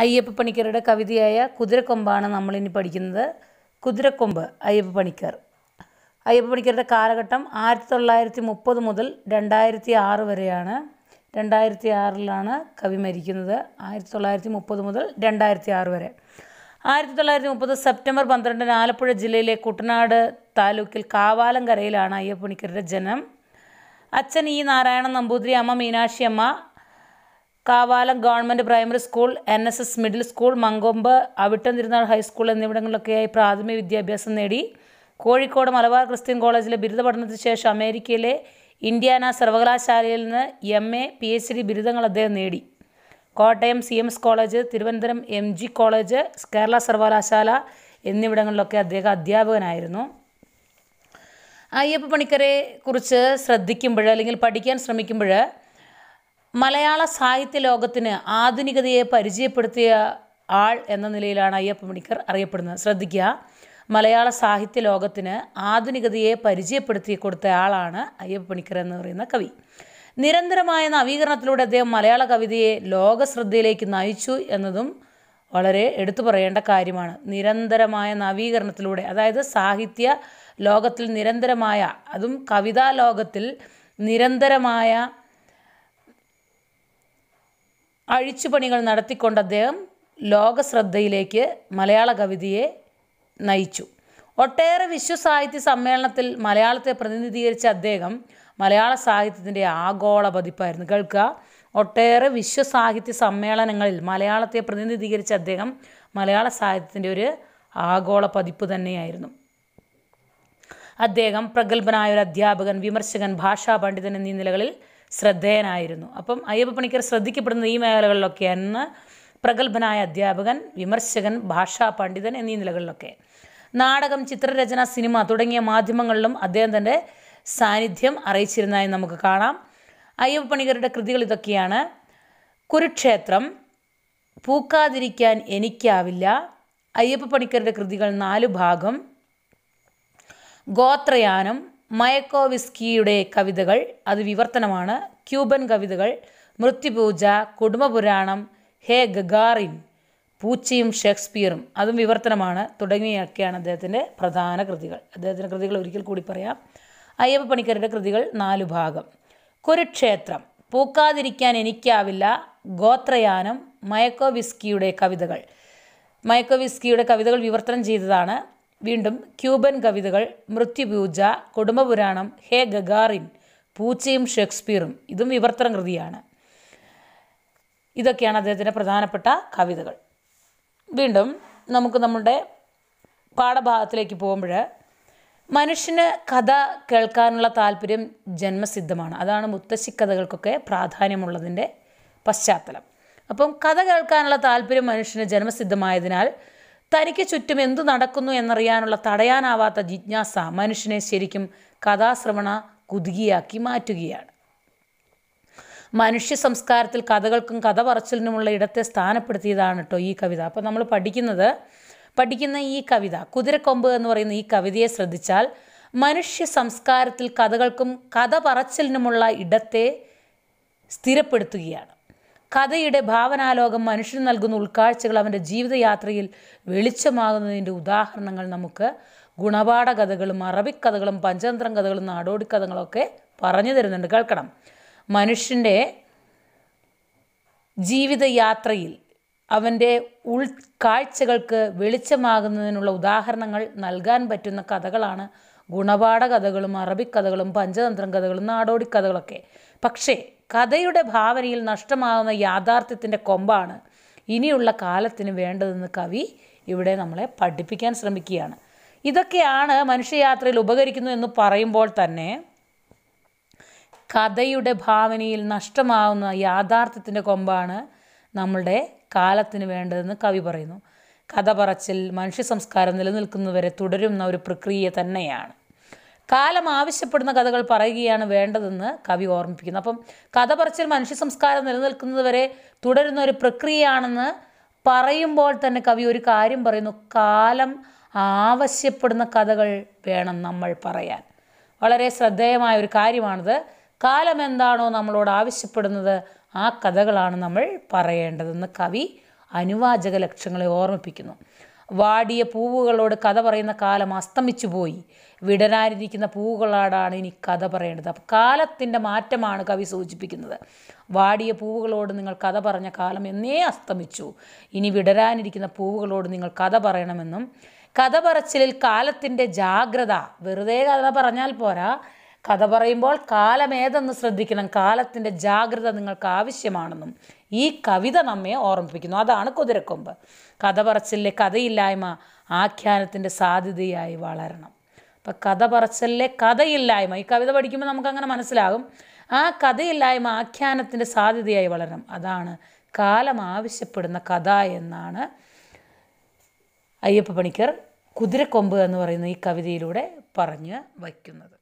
അയ്യപ്പ പണിക്കരുടെ കവിതയായ കുതിരക്കൊമ്പാണ് നമ്മളിനി പഠിക്കുന്നത് കുതിരക്കൊമ്പ് അയ്യപ്പ പണിക്കർ അയ്യപ്പ പണിക്കരുടെ കാലഘട്ടം ആയിരത്തി തൊള്ളായിരത്തി മുപ്പത് മുതൽ രണ്ടായിരത്തി ആറ് വരെയാണ് രണ്ടായിരത്തി ആറിലാണ് കവി മരിക്കുന്നത് ആയിരത്തി തൊള്ളായിരത്തി മുപ്പത് മുതൽ രണ്ടായിരത്തി ആറ് വരെ ആയിരത്തി തൊള്ളായിരത്തി മുപ്പത് സെപ്റ്റംബർ പന്ത്രണ്ടിന് ആലപ്പുഴ ജില്ലയിലെ കുട്ടനാട് താലൂക്കിൽ കാവാലം കരയിലാണ് അയ്യപ്പ പണിക്കരുടെ ജനനം അച്ഛൻ ഇ നാരായണൻ നമ്പൂതിരി അമ്മ Meenakshi Amma Kavalam government primary school N S S middle school Mankombu Avittam Thirunal high school എന്നിവിടങ്ങളിലൊക്കെയായി പ്രാഥമിക വിദ്യാഭ്യാസം നേടി കോഴിക്കോട് മലബാർ ക്രിസ്ത്യൻ കോളേജിലെ ബിരുദ പഠനത്തിന് ശേഷം അമേരിക്കയിലെ ഇന്ത്യാന സർവകലാശാലയിൽ നിന്ന് M A P H D ബിരുദങ്ങൾ അദ്ദേഹം നേടി Kottayam C M S college Thiruvananthapuram M G college Kerala സർവകലാശാല എന്നിവിടങ്ങളിലൊക്കെ അദ്ദേഹം അധ്യാപകനായിരുന്നു അയ്യപ്പ പണിക്കരെ കുറിച്ച് ശ്രദ്ധിക്കുമ്പോൾ അല്ലെങ്കിൽ പഠിക്കാൻ ശ്രമിക്കുമ്പോൾ മലയാള സാഹിത്യ ലോകത്തിന് ആധുനികതയെ പരിചയപ്പെടുത്തിയ ആൾ എന്ന നിലയിലാണ് അയ്യപ്പ മണിക്കർ അറിയപ്പെടുന്നത് ശ്രദ്ധിക്കുക മലയാള സാഹിത്യ ലോകത്തിന് ആധുനികതയെ പരിചയപ്പെടുത്തി കൊടുത്ത ആളാണ് അയ്യപ്പ പണിക്കർ എന്ന് പറയുന്ന കവി നിരന്തരമായ നവീകരണത്തിലൂടെ അദ്ദേഹം മലയാള കവിതയെ ലോക ശ്രദ്ധയിലേക്ക് നയിച്ചു എന്നതും വളരെ എടുത്തു പറയേണ്ട കാര്യമാണ് നിരന്തരമായ നവീകരണത്തിലൂടെ അതായത് സാഹിത്യ ലോകത്തിൽ നിരന്തരമായ അതും കവിതാ ലോകത്തിൽ നിരന്തരമായ അഴിച്ചുപണികൾ നടത്തിക്കൊണ്ട് അദ്ദേഹം ലോകശ്രദ്ധയിലേക്ക് മലയാള കവിതയെ നയിച്ചു ഒട്ടേറെ വിശ്വ സാഹിത്യ സമ്മേളനത്തിൽ മലയാളത്തെ പ്രതിനിധീകരിച്ച അദ്ദേഹം മലയാള സാഹിത്യത്തിൻ്റെ ആഗോള പതിപ്പായിരുന്നു കേൾക്കുക ഒട്ടേറെ വിശ്വ സാഹിത്യ സമ്മേളനങ്ങളിൽ മലയാളത്തെ പ്രതിനിധീകരിച്ച അദ്ദേഹം മലയാള സാഹിത്യത്തിൻ്റെ ഒരു ആഗോള പതിപ്പ് തന്നെയായിരുന്നു അദ്ദേഹം പ്രഗത്ഭനായ ഒരു അധ്യാപകൻ വിമർശകൻ ഭാഷാ പണ്ഡിതൻ എന്നീ നിലകളിൽ ശ്രദ്ധേയനായിരുന്നു അപ്പം അയ്യപ്പ പണിക്കർ ശ്രദ്ധിക്കപ്പെടുന്ന ഈ മേഖലകളിലൊക്കെ എന്ന് പ്രഗത്ഭനായ അധ്യാപകൻ വിമർശകൻ ഭാഷാ പണ്ഡിതൻ എന്നീ നിലകളിലൊക്കെ നാടകം ചിത്രരചന സിനിമ തുടങ്ങിയ മാധ്യമങ്ങളിലും അദ്ദേഹം തൻ്റെ സാന്നിധ്യം അറിയിച്ചിരുന്നതായി നമുക്ക് കാണാം അയ്യപ്പ പണിക്കരുടെ കൃതികൾ ഇതൊക്കെയാണ് കുരുക്ഷേത്രം പൂക്കാതിരിക്കാൻ എനിക്കാവില്ല അയ്യപ്പ പണിക്കരുടെ കൃതികൾ നാലു ഭാഗം ഗോത്രയാനം മയക്കോവിസ്കിയുടെ കവിതകൾ അത് വിവർത്തനമാണ് ക്യൂബൻ കവിതകൾ മൃത്യുപൂജ കുടുംബപുരാണം ഹേ ഗഗാറിൻ പൂച്ചയും ഷേക്സ്പിയറും അതും വിവർത്തനമാണ് തുടങ്ങിയൊക്കെയാണ് അദ്ദേഹത്തിൻ്റെ പ്രധാന കൃതികൾ അദ്ദേഹത്തിൻ്റെ കൃതികൾ ഒരിക്കൽ കൂടി പറയാം അയ്യപ്പ പണിക്കരുടെ കൃതികൾ നാലു ഭാഗം കുരുക്ഷേത്രം പൂക്കാതിരിക്കാൻ എനിക്കാവില്ല ഗോത്രയാനം മയക്കോവിസ്കിയുടെ കവിതകൾ മയക്കോവിസ്കിയുടെ കവിതകൾ വിവർത്തനം ചെയ്തതാണ് വീണ്ടും ക്യൂബൻ കവിതകൾ മൃത്യുപൂജ കുടുംബപുരാണം ഹേ ഗഗാറിൻ പൂച്ചയും ഷേക്സ്പിയറും ഇതും വിവർത്തന കൃതിയാണ് ഇതൊക്കെയാണ് അദ്ദേഹത്തിൻ്റെ പ്രധാനപ്പെട്ട കവിതകൾ വീണ്ടും നമുക്ക് നമ്മുടെ പാഠഭാഗത്തിലേക്ക് പോകുമ്പോൾ മനുഷ്യന് കഥ കേൾക്കാനുള്ള താല്പര്യം ജന്മസിദ്ധമാണ് അതാണ് മുത്തശ്ശി കഥകൾക്കൊക്കെ പ്രാധാന്യമുള്ളതിൻ്റെ പശ്ചാത്തലം അപ്പം കഥ കേൾക്കാനുള്ള താല്പര്യം മനുഷ്യന് ജന്മസിദ്ധമായതിനാൽ തനിക്ക് ചുറ്റും എന്തു നടക്കുന്നു എന്നറിയാനുള്ള തടയാനാവാത്ത ജിജ്ഞാസ മനുഷ്യനെ ശരിക്കും കഥാശ്രവണ കുതുകിയാക്കി മാറ്റുകയാണ് മനുഷ്യ സംസ്കാരത്തിൽ കഥകൾക്കും കഥ പറച്ചിലിനുമുള്ള ഇടത്തെ സ്ഥാനപ്പെടുത്തിയതാണ് കേട്ടോ ഈ കവിത അപ്പോൾ നമ്മൾ പഠിക്കുന്നത് പഠിക്കുന്ന ഈ കവിത കുതിരക്കൊമ്പ് എന്ന് പറയുന്ന ഈ കവിതയെ ശ്രദ്ധിച്ചാൽ മനുഷ്യ സംസ്കാരത്തിൽ കഥകൾക്കും കഥ പറച്ചിലിനുമുള്ള ഇടത്തെ സ്ഥിരപ്പെടുത്തുകയാണ് കഥയുടെ ഭാവനാലോകം മനുഷ്യന് നൽകുന്ന ഉൾക്കാഴ്ചകൾ അവൻ്റെ ജീവിതയാത്രയിൽ വെളിച്ചമാകുന്നതിൻ്റെ ഉദാഹരണങ്ങൾ നമുക്ക് ഗുണപാഠ കഥകളും അറബിക് കഥകളും പഞ്ചതന്ത്രം കഥകളും നാടോടി കഥകളൊക്കെ പറഞ്ഞു തരുന്നുണ്ട് കേൾക്കണം മനുഷ്യൻ്റെ ജീവിതയാത്രയിൽ അവൻ്റെ ഉൾക്കാഴ്ചകൾക്ക് വെളിച്ചമാകുന്നതിനുള്ള ഉദാഹരണങ്ങൾ നൽകാൻ പറ്റുന്ന കഥകളാണ് ഗുണപാഠ കഥകളും അറബിക് കഥകളും പഞ്ചതന്ത്രം കഥകളും നാടോടി കഥകളൊക്കെ പക്ഷേ കഥയുടെ ഭാവനയിൽ നഷ്ടമാകുന്ന യാഥാർത്ഥ്യത്തിൻ്റെ കൊമ്പാണ് ഇനിയുള്ള കാലത്തിന് വേണ്ടതെന്ന് കവി ഇവിടെ നമ്മളെ പഠിപ്പിക്കാൻ ശ്രമിക്കുകയാണ് ഇതൊക്കെയാണ് മനുഷ്യയാത്രയിൽ ഉപകരിക്കുന്നു എന്ന് പറയുമ്പോൾ തന്നെ കഥയുടെ ഭാവനയിൽ നഷ്ടമാവുന്ന യാഥാർത്ഥ്യത്തിൻ്റെ കൊമ്പാണ് നമ്മളുടെ കാലത്തിന് വേണ്ടതെന്ന് കവി പറയുന്നു കഥ പറച്ചിൽ മനുഷ്യ സംസ്കാരം നിലനിൽക്കുന്നവരെ തുടരുന്ന ഒരു പ്രക്രിയ തന്നെയാണ് കാലം ആവശ്യപ്പെടുന്ന കഥകൾ പറയുകയാണ് വേണ്ടതെന്ന് കവി ഓർമ്മിപ്പിക്കുന്നു അപ്പം കഥ പറച്ചിൽ മനുഷ്യ സംസ്കാരം നിലനിൽക്കുന്നതുവരെ തുടരുന്ന ഒരു പ്രക്രിയയാണെന്ന് പറയുമ്പോൾ തന്നെ കവി ഒരു കാര്യം പറയുന്നു കാലം ആവശ്യപ്പെടുന്ന കഥകൾ വേണം നമ്മൾ പറയാൻ വളരെ ശ്രദ്ധേയമായ ഒരു കാര്യമാണിത് കാലം എന്താണോ നമ്മളോട് ആവശ്യപ്പെടുന്നത് ആ കഥകളാണ് നമ്മൾ പറയേണ്ടതെന്ന് കവി അനുവാചക ലക്ഷ്യങ്ങളെ ഓർമ്മിപ്പിക്കുന്നു വാടിയ പൂവുകളോട് കഥ പറയുന്ന കാലം അസ്തമിച്ചു പോയി വിടരാനിരിക്കുന്ന പൂവുകളോടാണ് ഇനി കഥ പറയേണ്ടത് അപ്പം കാലത്തിൻ്റെ മാറ്റമാണ് കവി സൂചിപ്പിക്കുന്നത് വാടിയ പൂവുകളോട് നിങ്ങൾ കഥ പറഞ്ഞ കാലം എന്നേ അസ്തമിച്ചു ഇനി വിടരാനിരിക്കുന്ന പൂവുകളോട് നിങ്ങൾ കഥ പറയണമെന്നും കഥ പറച്ചിലിൽ കാലത്തിൻ്റെ ജാഗ്രത വെറുതെ കഥ പറഞ്ഞാൽ പോരാ കഥ പറയുമ്പോൾ കാലമേതെന്ന് ശ്രദ്ധിക്കണം കാലത്തിൻ്റെ ജാഗ്രത നിങ്ങൾക്ക് ആവശ്യമാണെന്നും ഈ കവിത നമ്മെ ഓർമ്മിപ്പിക്കുന്നു അതാണ് കുതിരക്കൊമ്പ് കഥ പറച്ചിലെ കഥയില്ലായ്മ ആഖ്യാനത്തിൻ്റെ സാധ്യതയായി വളരണം അപ്പം കഥ പറച്ചിലെ കഥയില്ലായ്മ ഈ കവിത പഠിക്കുമ്പോൾ നമുക്കങ്ങനെ മനസ്സിലാകും ആ കഥയില്ലായ്മ ആഖ്യാനത്തിൻ്റെ സാധ്യതയായി വളരണം അതാണ് കാലം ആവശ്യപ്പെടുന്ന കഥ എന്നാണ് അയ്യപ്പ പണിക്കർ കുതിരക്കൊമ്പ് എന്ന് പറയുന്ന ഈ കവിതയിലൂടെ പറഞ്ഞു വയ്ക്കുന്നത്